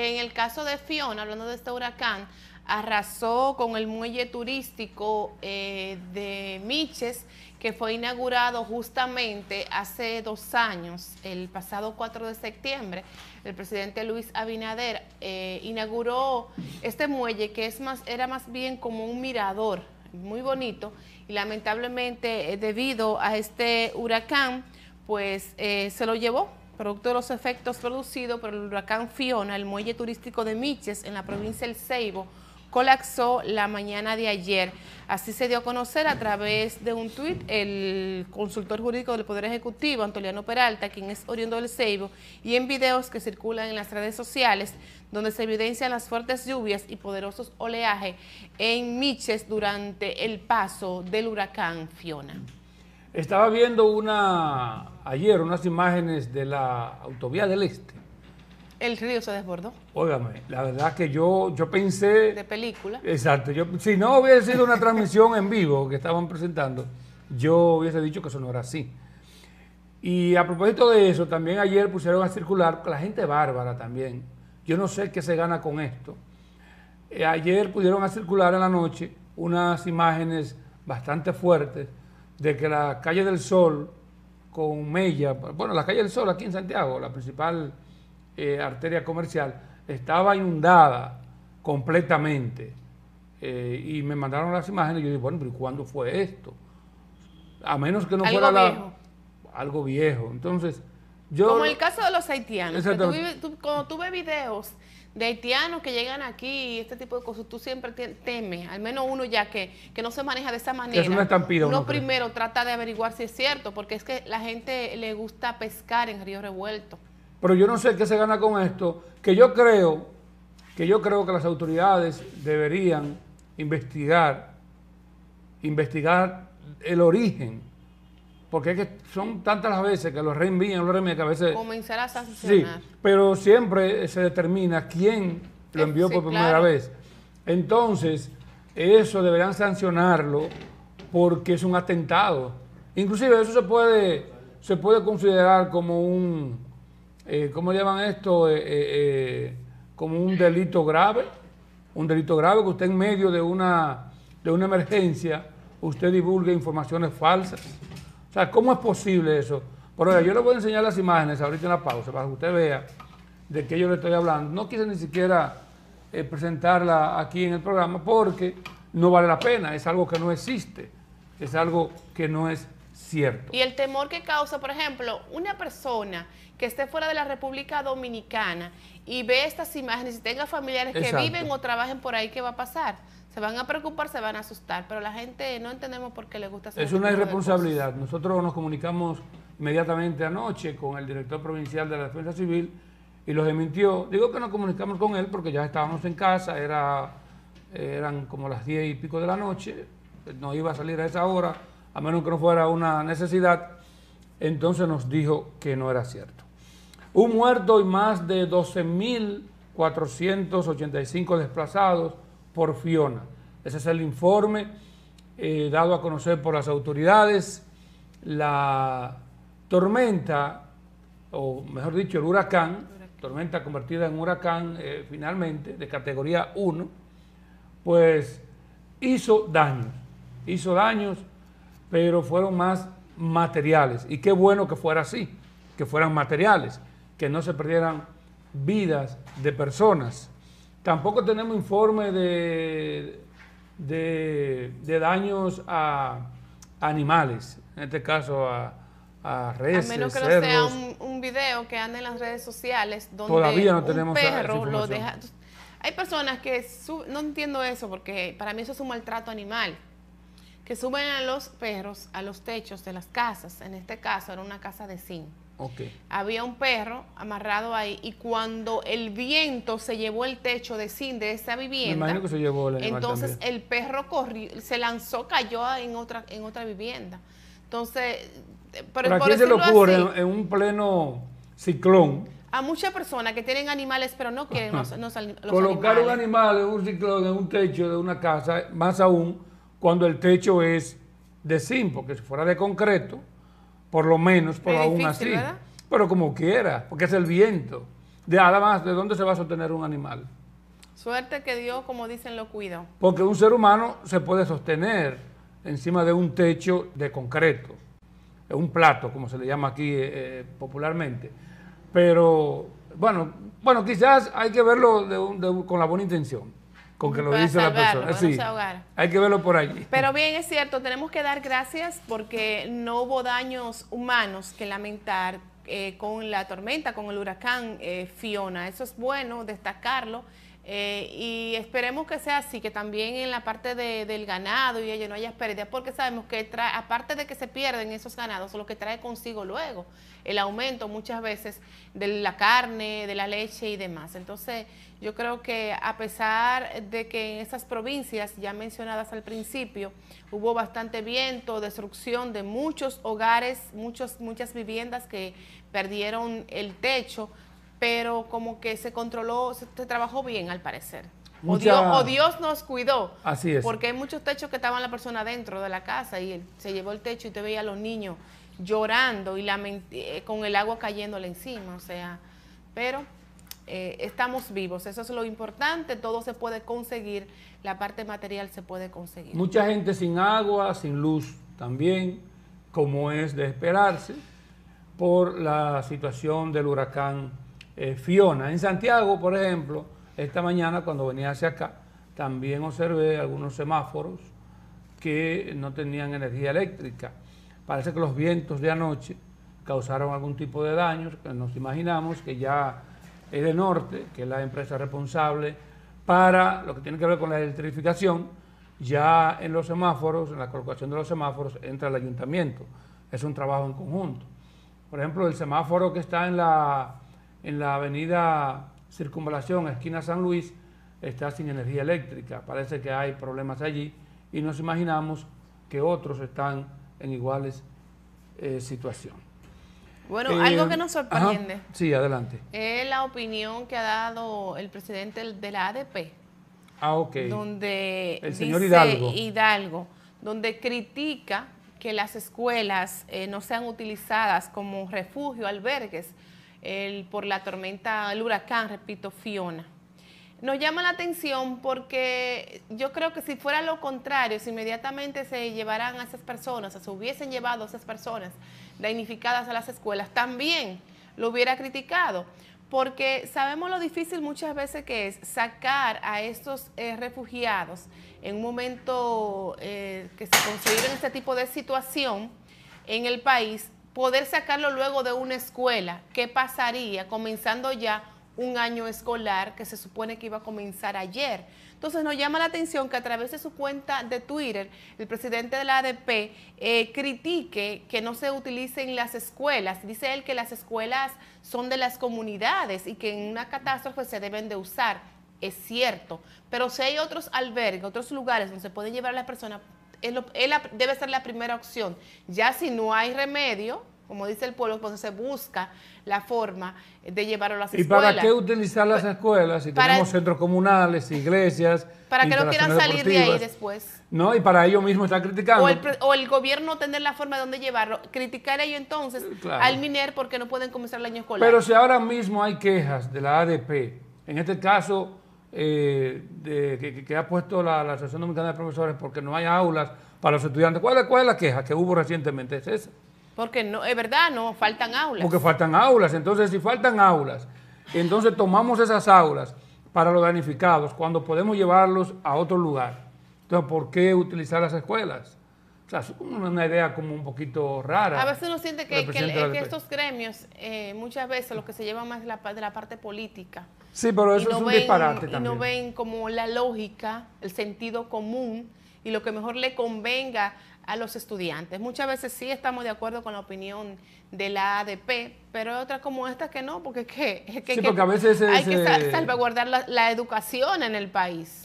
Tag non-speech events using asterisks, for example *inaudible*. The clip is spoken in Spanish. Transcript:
En el caso de Fiona, hablando de este huracán, arrasó con el muelle turístico eh, de Miches, que fue inaugurado justamente hace dos años, el pasado 4 de septiembre. El presidente Luis Abinader eh, inauguró este muelle que es más, era más bien como un mirador, muy bonito, y lamentablemente eh, debido a este huracán, pues se lo llevó Producto de los efectos producidos por el huracán Fiona, el muelle turístico de Miches en la provincia del Ceibo colapsó la mañana de ayer. Así se dio a conocer a través de un tuit el consultor jurídico del Poder Ejecutivo, Antoliano Peralta, quien es oriundo del Ceibo, y en videos que circulan en las redes sociales, donde se evidencian las fuertes lluvias y poderosos oleajes en Miches durante el paso del huracán Fiona. Estaba viendo una ayer unas imágenes de la autovía del Este. El río se desbordó. Óigame, la verdad que yo, yo pensé... De película. Exacto. Yo, si no hubiese sido una transmisión en vivo que estaban presentando, yo hubiese dicho que eso no era así. Y a propósito de eso, también ayer pusieron a circular la gente bárbara también. Yo no sé qué se gana con esto. Eh, ayer pudieron a circular en la noche unas imágenes bastante fuertes de que la calle del Sol con Mella, bueno, la calle del Sol aquí en Santiago, la principal eh, arteria comercial, estaba inundada completamente. Eh, y me mandaron las imágenes y yo dije, bueno, pero ¿cuándo fue esto? A menos que no fuera viejo. algo viejo. Entonces, yo... Como el caso de los haitianos. Exacto. tú cuando tuve videos de haitianos que llegan aquí y este tipo de cosas, tú siempre temes, al menos uno ya que, no se maneja de esa manera. Es Uno, pues. primero trata de averiguar si es cierto, porque es que la gente le gusta pescar en río revuelto. Pero yo no sé qué se gana con esto, que yo creo que yo creo que las autoridades deberían investigar investigar el origen porque es que son tantas las veces que los reenvían, los reenvían que a veces... Comenzar a sancionar. Sí, pero siempre se determina quién lo eh, envió por primera vez. Entonces, eso deberán sancionarlo porque es un atentado. Inclusive eso se puede, se puede considerar como un, eh, ¿cómo llaman esto? Eh, eh, como un delito grave, un delito grave que usted en medio de una, de una emergencia, usted divulgue informaciones falsas. O sea, ¿cómo es posible eso? Por yo le voy a enseñar las imágenes ahorita en la pausa para que usted vea de qué yo le estoy hablando. No quise ni siquiera eh, presentarla aquí en el programa porque no vale la pena, es algo que no existe, es algo que no es Cierto. Y el temor que causa, por ejemplo, una persona que esté fuera de la República Dominicana y ve estas imágenes y tenga familiares que viven o trabajen por ahí, ¿qué va a pasar? Se van a preocupar, se van a asustar, pero la gente no entendemos por qué le gusta Es este una irresponsabilidad. Nosotros nos comunicamos inmediatamente anoche con el director provincial de la Defensa Civil y los emitió. Digo que nos comunicamos con él porque ya estábamos en casa, era, eran como las diez y pico de la noche, no iba a salir a esa hora a menos que no fuera una necesidad, entonces nos dijo que no era cierto. Un muerto y más de 12.485 desplazados por Fiona. Ese es el informe eh, dado a conocer por las autoridades. La tormenta, o mejor dicho, el huracán, tormenta convertida en huracán eh, finalmente, de categoría 1, pues hizo daño hizo daños pero fueron más materiales. Y qué bueno que fuera así, que fueran materiales, que no se perdieran vidas de personas. Tampoco tenemos informe de, de, daños a animales, en este caso a, a reses, A menos que no sea un, video que ande en las redes sociales donde Todavía no un perro lo deja... Hay personas que no entiendo eso porque para mí eso es un maltrato animal que suben a los perros a los techos de las casas. En este caso era una casa de zinc. Había un perro amarrado ahí y cuando el viento se llevó el techo de zinc de esa vivienda, entonces el perro corrió, se lanzó, cayó en otra, en otra vivienda. Entonces, eh, pero, por se le ocurre en, un pleno ciclón? a muchas personas que tienen animales pero no quieren *laughs* los, Colocar un animal en un ciclón, en un techo de una casa, más aún cuando el techo es de zinc, porque si fuera de concreto, por lo menos, por aún así. Pero como quiera, porque es el viento. De además, ¿de dónde se va a sostener un animal? Suerte que Dios, como dicen, lo cuida. Porque un ser humano se puede sostener encima de un techo de concreto, un plato, como se le llama aquí eh, eh, popularmente. Pero, bueno, bueno, quizás hay que verlo con la buena intención lo dice la persona. hay que verlo por allí. Pero bien, es cierto, tenemos que dar gracias porque no hubo daños humanos que lamentar eh, con la tormenta, con el huracán eh, Fiona. Eso es bueno destacarlo. Eh, y esperemos que sea así, que también en la parte de, del ganado y ello no haya pérdidas, porque sabemos que aparte de que se pierden esos ganados, lo que trae consigo luego el aumento muchas veces de la carne, de la leche y demás. Entonces, yo creo que a pesar de que en esas provincias ya mencionadas al principio hubo bastante viento, destrucción de muchos hogares, muchos, muchas viviendas que perdieron el techo, pero como que se controló, se, trabajó bien al parecer. O, Dios, nos cuidó. Así es. Porque hay muchos techos que estaban la persona dentro de la casa y se llevó el techo y te veía a los niños llorando y eh, con el agua cayéndole encima. O sea, pero eh, estamos vivos. Eso es lo importante. Todo se puede conseguir. La parte material se puede conseguir. Mucha gente sin agua, sin luz también, como es de esperarse, por la situación del huracán eh, Fiona. En Santiago, por ejemplo, esta mañana cuando venía hacia acá, también observé algunos semáforos que no tenían energía eléctrica. Parece que los vientos de anoche causaron algún tipo de daños, nos imaginamos que ya es norte, que es la empresa responsable para lo que tiene que ver con la electrificación, ya en los semáforos, en la colocación de los semáforos, entra el ayuntamiento. Es un trabajo en conjunto. Por ejemplo, el semáforo que está en la en la avenida Circunvalación, esquina San Luis, está sin energía eléctrica. Parece que hay problemas allí y nos imaginamos que otros están en iguales eh, situación. Bueno, eh, algo que nos sorprende. sí, adelante. Es la opinión que ha dado el presidente de la ADP. Ah, ok. Donde el señor Hidalgo. donde critica que las escuelas eh, no sean utilizadas como refugio, albergues el, por la tormenta, el huracán, repito, Fiona. Nos llama la atención porque yo creo que si fuera lo contrario, si inmediatamente se llevaran a esas personas, se hubiesen llevado a esas personas damnificadas a las escuelas, también lo hubiera criticado porque sabemos lo difícil muchas veces que es sacar a estos eh, refugiados en un momento eh, que se considera este tipo de situación en el país poder sacarlo luego de una escuela, ¿qué pasaría comenzando ya un año escolar que se supone que iba a comenzar ayer? Entonces nos llama la atención que a través de su cuenta de Twitter, el presidente de la ADP eh, critique que no se utilicen las escuelas. Dice él que las escuelas son de las comunidades y que en una catástrofe se deben de usar. Es cierto, pero si hay otros albergues, otros lugares donde se pueden llevar a las personas, debe ser la primera opción. Ya si no hay remedio, como dice el pueblo, pues se busca la forma de llevarlo a las escuelas. ¿Y para qué utilizar las escuelas si tenemos centros comunales, iglesias? Para que no quieran salir de ahí después. No, y para ello mismo están criticando. O el, gobierno tener la forma de dónde llevarlo. Criticar ellos entonces eh, al MINER porque no pueden comenzar el año escolar. Pero si ahora mismo hay quejas de la ADP, en este caso eh, que, ha puesto la, Asociación Dominicana de Profesores porque no hay aulas para los estudiantes. ¿Cuál, es, cuál es la queja que hubo recientemente? Es esa. Porque no, es verdad, no faltan aulas. Porque faltan aulas. Entonces, si faltan aulas, entonces tomamos esas aulas para los danificados cuando podemos llevarlos a otro lugar. Entonces, ¿por qué utilizar las escuelas? una idea como un poquito rara. A veces uno siente que, estos gremios, eh, muchas veces lo que se lleva más la, de la parte política. Sí, pero eso es un disparate también. Y no ven como la lógica, el sentido común y lo que mejor le convenga a los estudiantes. Muchas veces sí estamos de acuerdo con la opinión de la ADP, pero hay otras como estas que no, porque, que, a veces hay que salvaguardar la educación en el país.